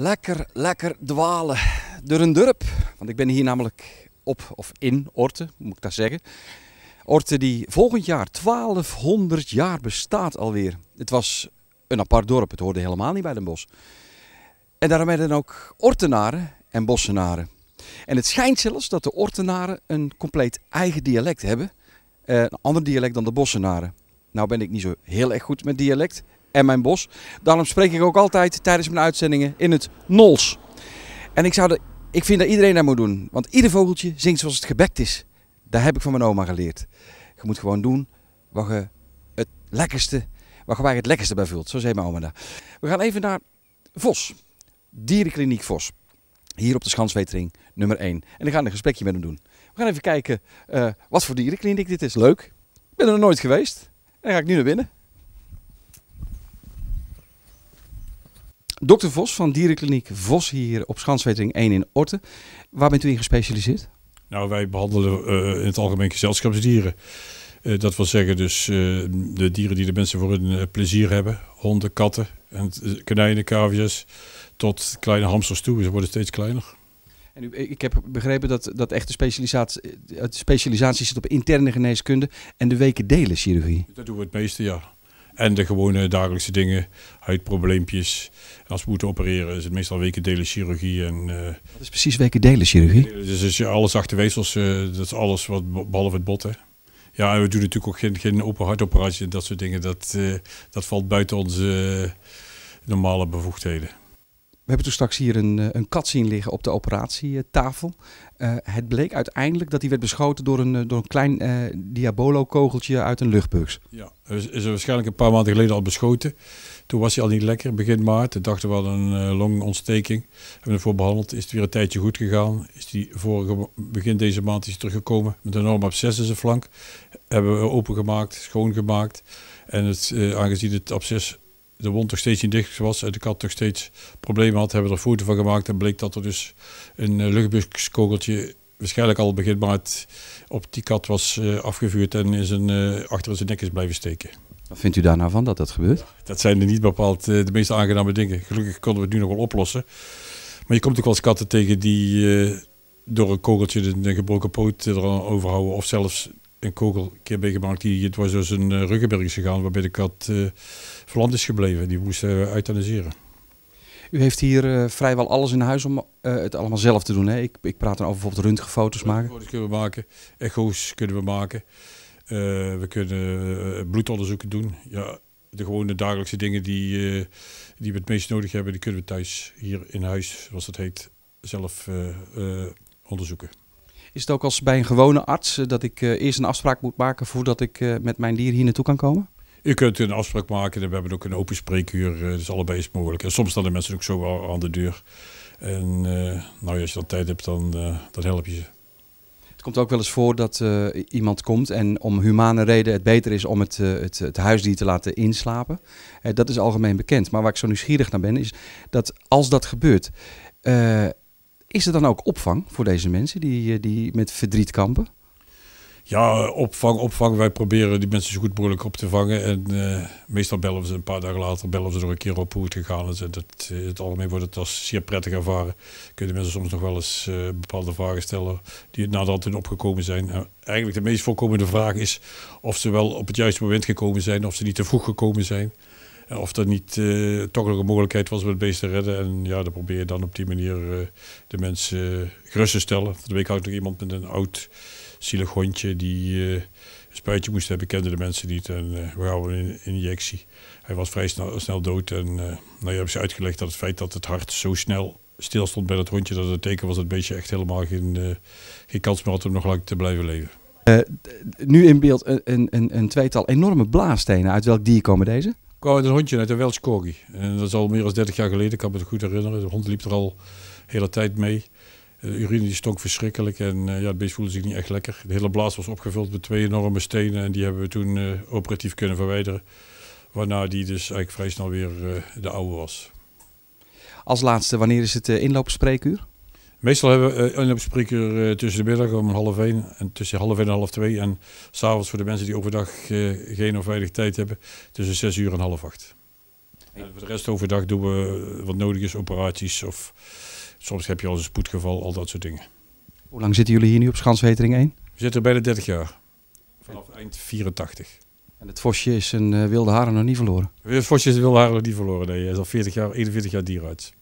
lekker, lekker dwalen door een dorp. Want ik ben hier namelijk op, of in Orte, moet ik dat zeggen. Orte die volgend jaar 1200 jaar bestaat alweer. Het was een apart dorp, het hoorde helemaal niet bij Den bos. En daarom werden ook Ortenaren en Bossenaren. En het schijnt zelfs dat de Ortenaren een compleet eigen dialect hebben. Eh, een ander dialect dan de Bossenaren. Nou ben ik niet zo heel erg goed met dialect en mijn bos. Daarom spreek ik ook altijd tijdens mijn uitzendingen in het Nols. En ik, zou de, ik vind dat iedereen dat moet doen. Want ieder vogeltje zingt zoals het gebekt is. daar heb ik van mijn oma geleerd. Je moet gewoon doen wat je het lekkerste, wat je het lekkerste bij voelt. Zo zei mijn oma daar. We gaan even naar Vos. Dierenkliniek Vos. Hier op de Schanswetering nummer 1. En ik ga een gesprekje met hem doen. We gaan even kijken eh, wat voor dierenkliniek dit is. Leuk. Ik ben er nog nooit geweest. En dan ga ik nu naar binnen. Dokter Vos van Dierenkliniek Vos hier op Schanswetering 1 in Orte. Waar bent u in gespecialiseerd? Nou, wij behandelen eh, in het algemeen gezelschapsdieren. Eh, dat wil zeggen dus eh, de dieren die de mensen voor hun plezier hebben. Honden, katten, en konijnen, cavia's, tot kleine hamsters toe. Ze worden steeds kleiner. En ik heb begrepen dat, dat echt de specialisatie, de specialisatie zit op interne geneeskunde en de weken delen chirurgie. Dat doen we het meeste, ja. En de gewone dagelijkse dingen, huidprobleempjes. als we moeten opereren is het meestal wekendelen chirurgie. En, eh, Wat is precies wekendelen chirurgie? Dus, alles achterweefsels, eh, dat is alles wat, behalve het bot hè. Ja, en we doen natuurlijk ook geen, geen open hartoperatie en dat soort dingen. Dat, eh, dat valt buiten onze normale bevoegdheden. We hebben toen straks hier een, eh, een kat zien liggen op de operatietafel. Eh, het bleek uiteindelijk dat hij werd beschoten door een, eh, door een klein diabolo-kogeltje uit een luchtbus. Ja, is, er waarschijnlijk een paar maanden geleden al beschoten. Toen was hij al niet lekker, begin maart. Toen dachten we hadden een uh, longontsteking. Hebben we ervoor behandeld. Is het weer een tijdje goed gegaan. Is die vorige, begin deze maand is teruggekomen met een enorme absces in zijn flank. Hebben we opengemaakt, schoongemaakt. En het, aangezien het absces de wond toch steeds niet dicht was en de kat toch steeds problemen had, hebben we er foto van gemaakt en bleek dat er dus een eh, luchtbuskogeltje waarschijnlijk al begin maart op die kat was eh, afgevuurd en is een, eh, achter zijn nek is blijven steken. Wat vindt u daar nou van dat dat gebeurt? Dat zijn er niet bepaald de meest aangename dingen. Gelukkig konden we het nu nog wel oplossen. Maar je komt ook wel eens katten tegen die door een kogeltje een gebroken poot erover houden. Of zelfs een kogel een keer meegemaakt. Die, het was dus een eh, ruggenberg gegaan waarbij de kat uh, eh, verland is gebleven. Die moesten eh, we euthaniseren. U heeft hier vrijwel alles in huis om het allemaal zelf te doen. Hè? Ik, ik praat dan over bijvoorbeeld röntgenfoto's maken. Foto's kunnen we maken, echo's kunnen we maken. we kunnen bloedonderzoeken doen. Ja, de gewone dagelijkse dingen die, die we het meest nodig hebben, die kunnen we thuis hier in huis, zoals dat heet, zelf onderzoeken. Is het ook als bij een gewone arts eh, dat ik eh, eerst een afspraak moet maken voordat ik eh, met mijn dier hier naartoe kan komen? U kunt een afspraak maken. We hebben ook een open spreekuur. Dus allebei is mogelijk. En soms staan de mensen ook zo aan de deur. En nou, als je dan tijd hebt, dan, dan help je ze. Het komt ook wel eens voor dat iemand komt en om humane reden het beter is om het, het, het huisdier te laten inslapen. dat is algemeen bekend. Maar waar ik zo nieuwsgierig naar ben, is dat als dat gebeurt, is er dan ook opvang voor deze mensen die, eh, die met verdriet kampen? Ja, opvang, opvang. Wij proberen die mensen zo goed mogelijk op te vangen. En eh, meestal bellen we ze een paar dagen later, bellen we ze nog een keer op hoe het gegaan is. En dat, eh, in het algemeen wordt het als zeer prettig ervaren. Kunnen mensen soms nog wel eens bepaalde vragen stellen die nadat hun opgekomen zijn. Nou, eigenlijk de meest voorkomende vraag is of ze wel op het juiste moment gekomen zijn, of ze niet te vroeg gekomen zijn. Eh, of er niet eh, toch nog een mogelijkheid was om het beest te redden. En ja, dan probeer je dan op die manier eh, de mensen gerust te stellen. de week had ik nog iemand met een oud zielig hondje die een spuitje moest hebben. Kende de mensen niet en we gaven een injectie. Hij was vrij snel, snel dood en nou, ja, hebben ze uitgelegd dat het feit dat het hart zo snel stil stond bij dat hondje, dat het teken was dat het beestje echt helemaal geen, geen kans meer had om nog lang te blijven leven. nu in beeld een, een, een, tweetal enorme blaastenen. Uit welk dier komen deze? kwam een hondje uit de Welsh Corgi. En dat is al meer dan 30 jaar geleden, ik kan me het goed herinneren. De hond liep er al de hele tijd mee. De urine die stonk verschrikkelijk en uh, ja, het beest voelde zich niet echt lekker. De hele blaas was opgevuld met twee enorme stenen en die hebben we toen eh, operatief kunnen verwijderen. Waarna die dus eigenlijk vrij snel weer eh, de oude was. Als laatste, wanneer is het inloopspreekuur? Meestal hebben we eh, een spreker eh, tussen de middag om half één en tussen half één en half twee. En s'avonds voor de mensen die overdag eh, geen of weinig tijd hebben, tussen zes uur en half acht. En voor de rest overdag doen we wat nodig is, operaties of soms heb je al een spoedgeval, al dat soort dingen. Hoe lang zitten jullie hier nu op Schanswetering 1? We zitten bij de 30 jaar, vanaf eind 84. En het vosje is een wilde haren nog niet verloren? Het vosje is een wilde haren nog niet verloren, nee. Hij is al 40 jaar, 41 jaar dieruit.